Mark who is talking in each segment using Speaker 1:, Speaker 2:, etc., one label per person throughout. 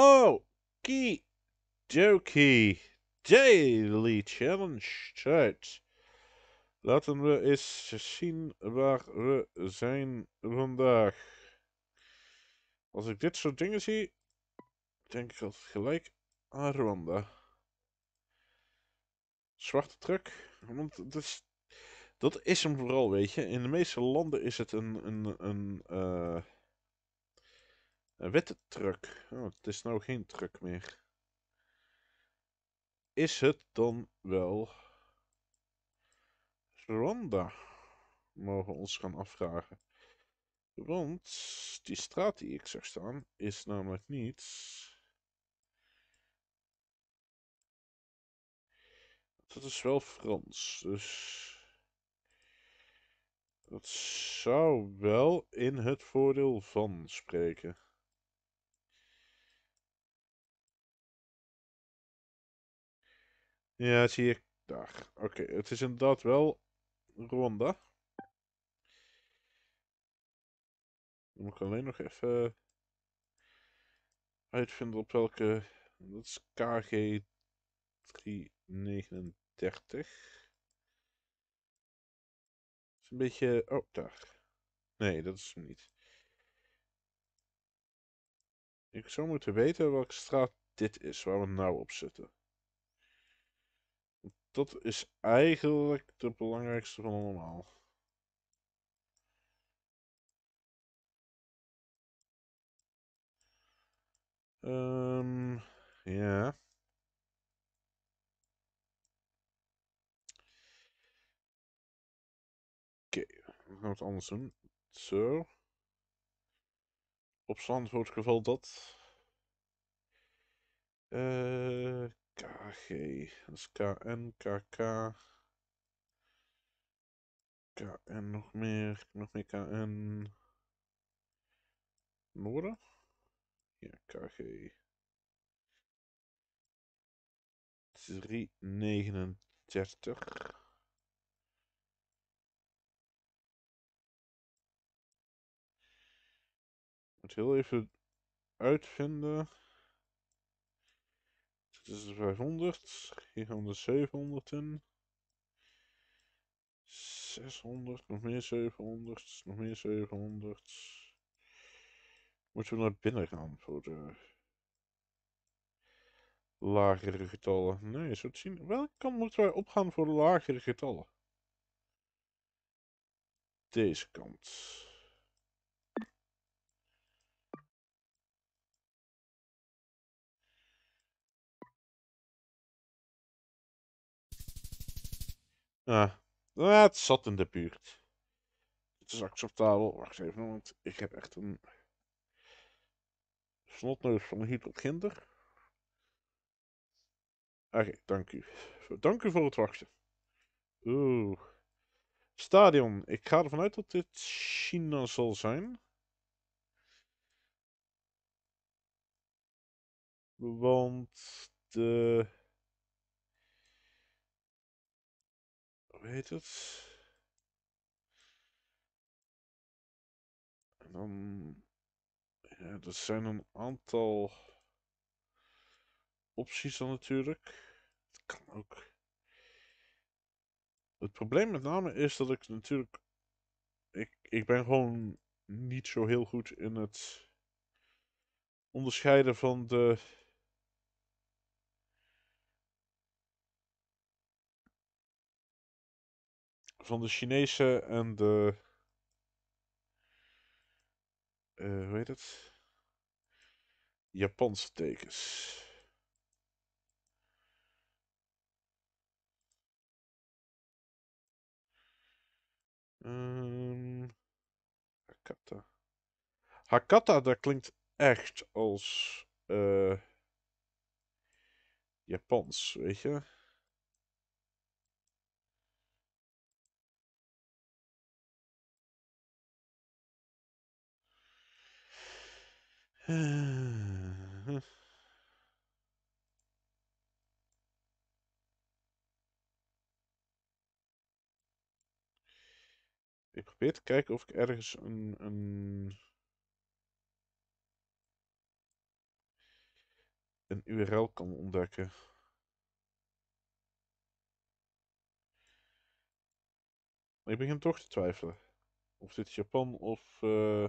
Speaker 1: Oh, Okie dokie. Daily Challenge tijd. Laten we eens zien waar we zijn vandaag. Als ik dit soort dingen zie, denk ik altijd gelijk aan Rwanda. Zwarte truck. Want dat is, dat is hem vooral, weet je. In de meeste landen is het een, een, een eh, een witte truck. Oh, het is nou geen truck meer. Is het dan wel... Rwanda? Mogen we ons gaan afvragen. Want die straat die ik zag staan is namelijk niet... Dat is wel Frans, dus... Dat zou wel in het voordeel van spreken. Ja, zie ik. Daar. Oké, het is inderdaad wel ronde. Dan moet ik alleen nog even uitvinden op welke. Dat is KG339 een beetje... Oh, daar. Nee, dat is hem niet. Ik zou moeten weten welke straat dit is, waar we nou op zitten. Dat is eigenlijk de belangrijkste van allemaal.
Speaker 2: Um, ja.
Speaker 1: Oké, okay, gaan het anders doen. Zo. Op zand wordt geval dat. Uh, KG. Dat is KN, KK. KN nog meer. Nog meer KN. Noorden? Ja, KG. 339. Ik moet heel even uitvinden. Dus is de 500. Hier gaan de 700 in. 600, nog meer 700, nog meer 700. Moeten we naar binnen gaan voor de lagere getallen? Nee, zo te zien. Welke kant moeten wij opgaan voor de lagere getallen? Deze kant. Ja. Ah, nou, het zat in de buurt. Het is acceptabel. Wacht even, want ik heb echt een snotneus van kinder. Oké, dank u. Dank u voor het wachten. Oeh. Stadion. Ik ga ervan uit dat dit China zal zijn. Want de
Speaker 2: heet het?
Speaker 1: En dan, ja, dat zijn een aantal opties dan natuurlijk. het kan ook. Het probleem met name is dat ik natuurlijk, ik, ik ben gewoon niet zo heel goed in het onderscheiden van de van de Chinese en de. Uh, hoe heet het? Japanse tekens. Um, Hakata. Hakata, dat klinkt echt als uh, Japans, weet je? Ik probeer te kijken of ik ergens een, een, een URL kan ontdekken. Ik begin toch te twijfelen. Of dit Japan of... Uh...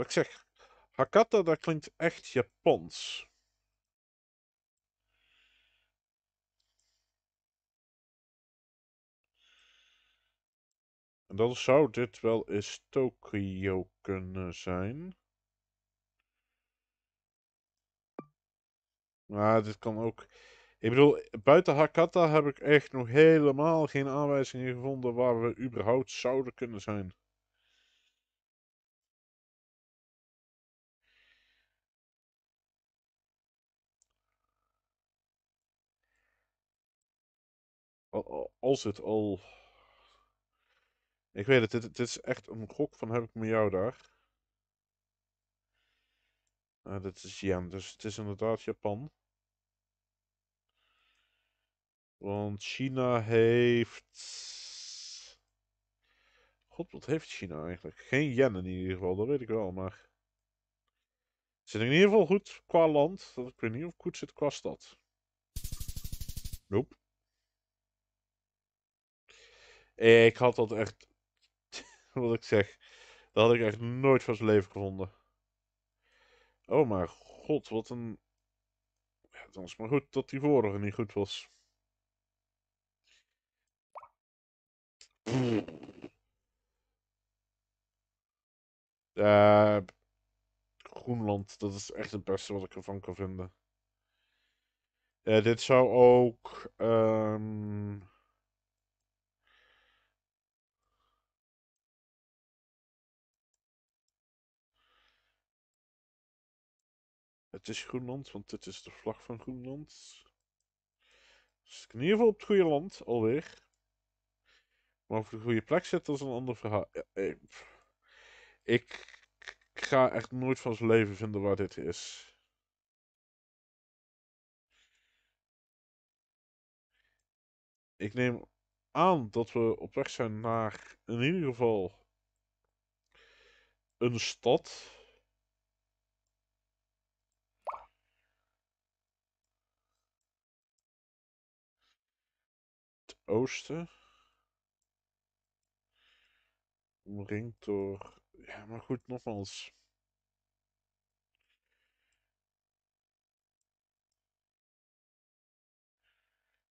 Speaker 1: ik zeg, Hakata, dat klinkt echt Japans. En dan zou dit wel eens Tokio kunnen zijn. Maar dit kan ook... Ik bedoel, buiten Hakata heb ik echt nog helemaal geen aanwijzingen gevonden waar we überhaupt zouden kunnen zijn. als het al... Ik weet het, dit, dit is echt een gok van heb ik met jou daar. Uh, dit is yen, dus het is inderdaad Japan. Want China heeft... God, wat heeft China eigenlijk? Geen yen in ieder geval, dat weet ik wel, maar... Zit in ieder geval goed qua land. Dat ik weet niet of goed zit qua stad. Nope. Eh, ik had dat echt. wat ik zeg. Dat had ik echt nooit van zijn leven gevonden. Oh mijn god, wat een. Ja, was maar goed dat die vorige niet goed was. Uh, Groenland, dat is echt het beste wat ik ervan kan vinden. Eh, dit zou ook. Um... Het is Groenland, want dit is de vlag van Groenland. Dus in ieder geval op het goede land, alweer. Maar of de goede plek zit, dat is een ander verhaal. ik, eh, ik ga echt nooit van zijn leven vinden waar dit is. Ik neem aan dat we op weg zijn naar in ieder geval een stad. oosten. Omringd door. Ja, maar goed, nogmaals.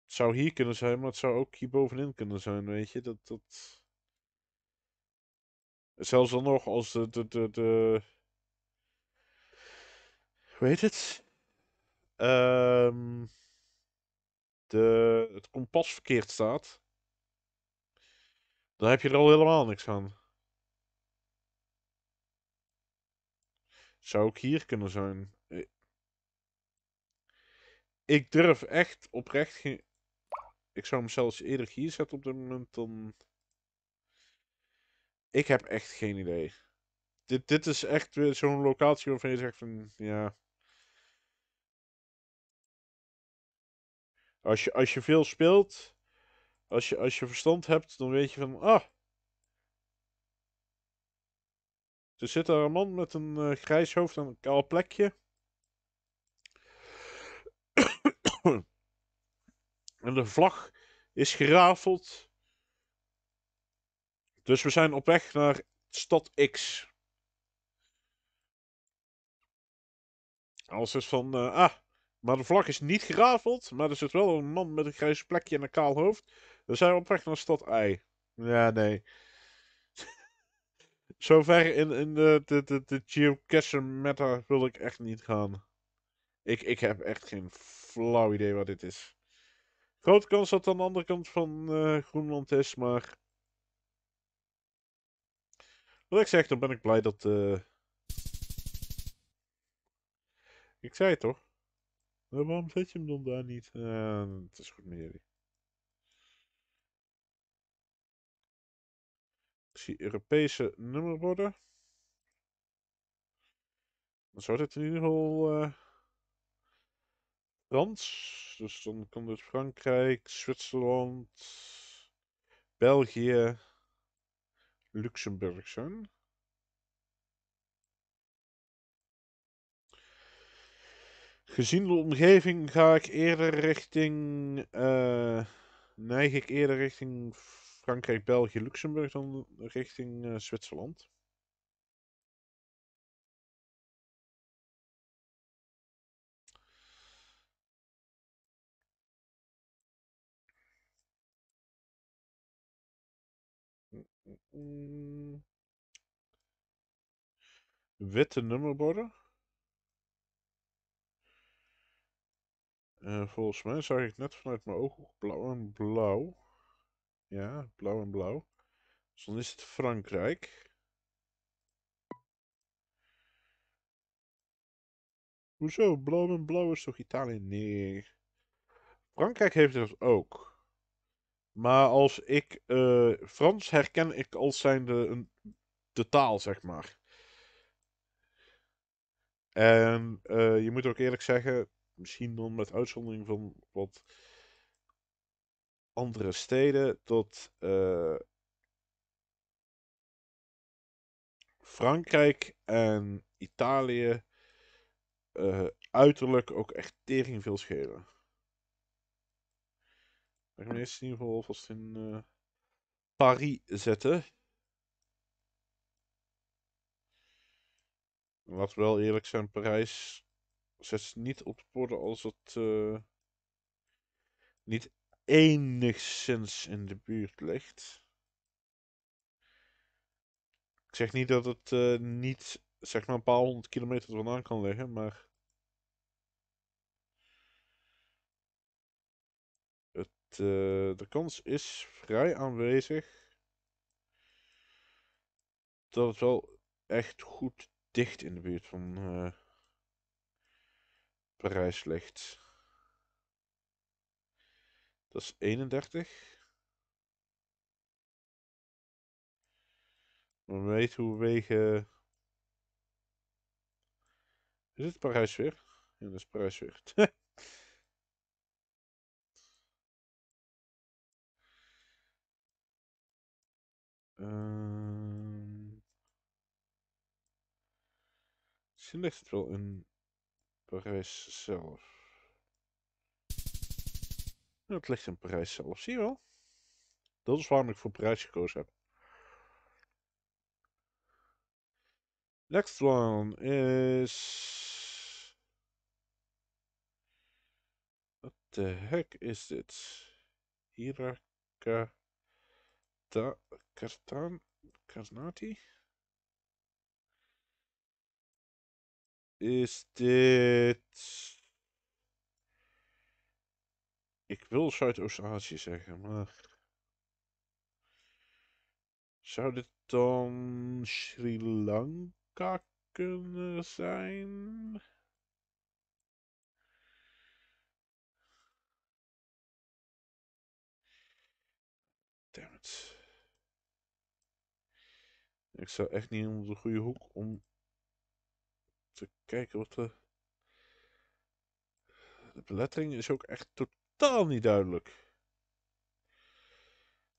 Speaker 1: Het zou hier kunnen zijn, maar het zou ook hier bovenin kunnen zijn, weet je. Dat. dat... Zelfs dan nog als de, de, de, de... Hoe heet het? Um, de, het kompas verkeerd staat, dan heb je er al helemaal niks aan. Zou ook hier kunnen zijn. Ik durf echt oprecht geen... Ik zou hem zelfs eerder hier zetten op dit moment dan... Ik heb echt geen idee. Dit, dit is echt weer zo'n locatie waarvan je zegt van... Ja, Als je, als je veel speelt, als je, als je verstand hebt, dan weet je van, ah. Er zit daar een man met een uh, grijs hoofd en een kaal plekje. en de vlag is gerafeld. Dus we zijn op weg naar stad X. Alles is van, eh, ah, maar de vlak is niet gerafeld, maar er zit wel een man met een grijs plekje en een kaal hoofd. We zijn op weg naar stad Ei. Ja, nee. Zover in, in de, de, de, de meta wil ik echt niet gaan. Ik, ik heb echt geen flauw idee wat dit is. Grote kans dat het aan de andere kant van eh, Groenland is, maar... Wat ik zeg, dan ben ik blij dat... Eh, ik zei het toch? waarom zet je hem dan daar niet? Uh, eh, het is goed, Mary. Ik zie Europese nummerborden. Dan zou dit in ieder geval uh, Dus dan kan dit Frankrijk, Zwitserland, België, Luxemburg zijn. Gezien de omgeving ga ik eerder richting. Eh, neig ik eerder richting Frankrijk, België, Luxemburg dan richting eh, Zwitserland.
Speaker 2: Mm, mm, mm.
Speaker 1: Witte nummerborden. Eh, volgens mij zag ik net vanuit mijn ogen blauw en blauw. Ja, blauw en blauw. Dus dan is het Frankrijk. Hoezo? Blauw en blauw is toch Italië? Nee. Frankrijk heeft dat ook. Maar als ik eh, Frans herken ik als zijnde een, de taal, zeg maar. En eh, je moet ook eerlijk zeggen, misschien dan met uitzondering van wat andere steden tot eh, Frankrijk en Italië eh, uiterlijk ook echt tering veel schelen. Ik ga me eerst in ieder geval vast in uh, Paris zetten. Laten we wel eerlijk zijn, Parijs zet niet op de worden als het eh, niet enigszins in de buurt ligt. Ik zeg niet dat het eh, niet zeg maar een paar honderd kilometer vandaan kan liggen, maar het, eh, de kans is vrij aanwezig dat het wel echt goed dicht in de buurt van Parijslicht. Dat is 31. We weten hoe wegen... Is het Parijs weer? Ja, dat is Parijs weer. um... Ehm, misschien ligt het wel een Parijs zelf. dat ligt in Parijs zelf, zie je wel. Dat is waarom ik voor Parijs gekozen heb. Next one is... Wat de heck is dit? Hiraka... Kartan... Karnati? Is dit... Ik wil Zuidoost-Azië zeggen, maar... Zou dit dan Sri Lanka kunnen zijn? Damn Ik zou echt niet om de goede hoek om te kijken wat de... Eh, de belettering is ook echt totaal niet duidelijk.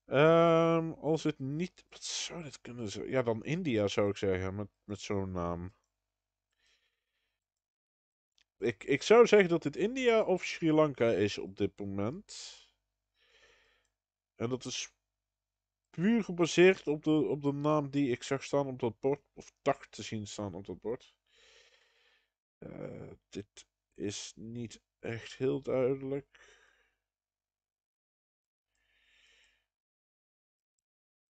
Speaker 1: Ehm, als het niet... Wat zou dit kunnen zijn? Ja, dan India zou ik zeggen, met, met zo'n naam. Ik, ik zou zeggen dat dit India of Sri Lanka is op dit moment. En dat is puur gebaseerd op de, op de naam die ik zag staan op dat bord. Of dacht te zien staan op dat bord. Eh, dit is niet echt heel duidelijk.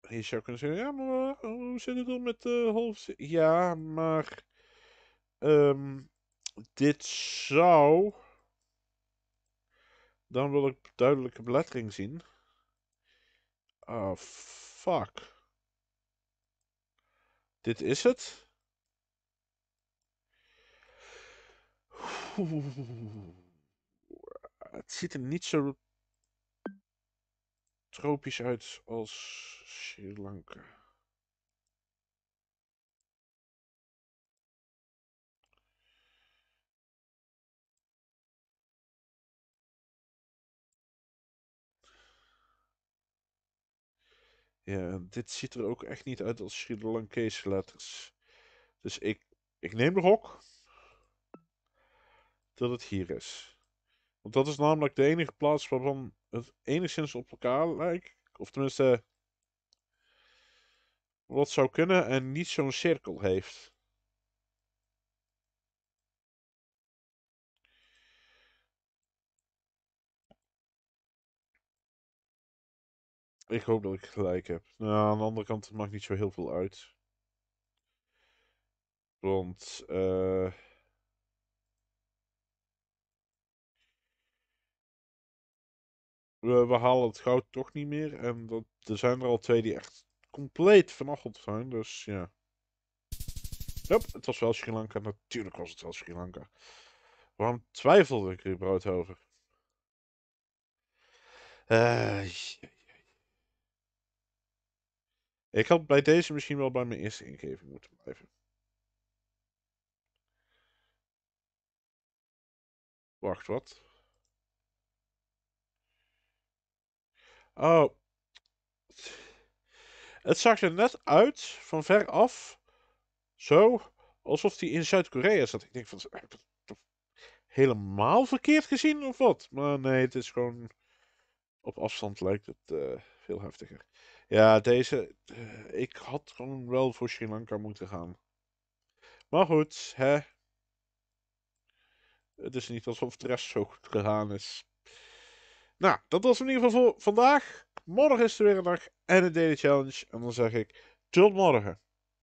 Speaker 1: Je zou kunnen zeggen, ja, maar eh, hoe zit het dan met de half? Ja, maar ehm, dit zou... Dan wil ik duidelijke belettering zien. Ah, fuck. Dit is het. Het ziet er niet zo tropisch uit als Sri Lanka. Ja, dit ziet er ook echt niet uit als Sri Lankese letters. Dus ik, ik neem de gok dat het hier is. Want dat is namelijk de enige plaats waarvan het enigszins op elkaar lijkt. Of tenminste, wat zou kunnen en niet zo'n cirkel heeft. Ik hoop dat ik gelijk heb. Nou, aan de andere kant het maakt niet zo heel veel uit. Want, eh... we, halen het goud toch niet meer. En er zijn er al twee die echt compleet vernacheld zijn. Dus ja. Yep, het was wel Sri Lanka. Natuurlijk was het wel Sri Lanka. Waarom twijfelde ik er überhaupt over? Uh, ik had bij deze misschien wel bij mijn eerste ingeving moeten blijven. Wacht, wat? Oh. Het zag er net uit, van ver af. Zo, alsof hij in Zuid-Korea zat. Ik denk van, helemaal verkeerd gezien of wat? Maar nee, het is gewoon... Op afstand lijkt het eh, veel heftiger. Ja, deze... Eh, ik had gewoon wel voor Sri Lanka moeten gaan. Maar goed, hè. Het is niet alsof de rest zo goed gegaan is. Nou, dat was in ieder geval voor vandaag. Morgen is er weer een dag en een daily challenge. En dan zeg ik tot morgen.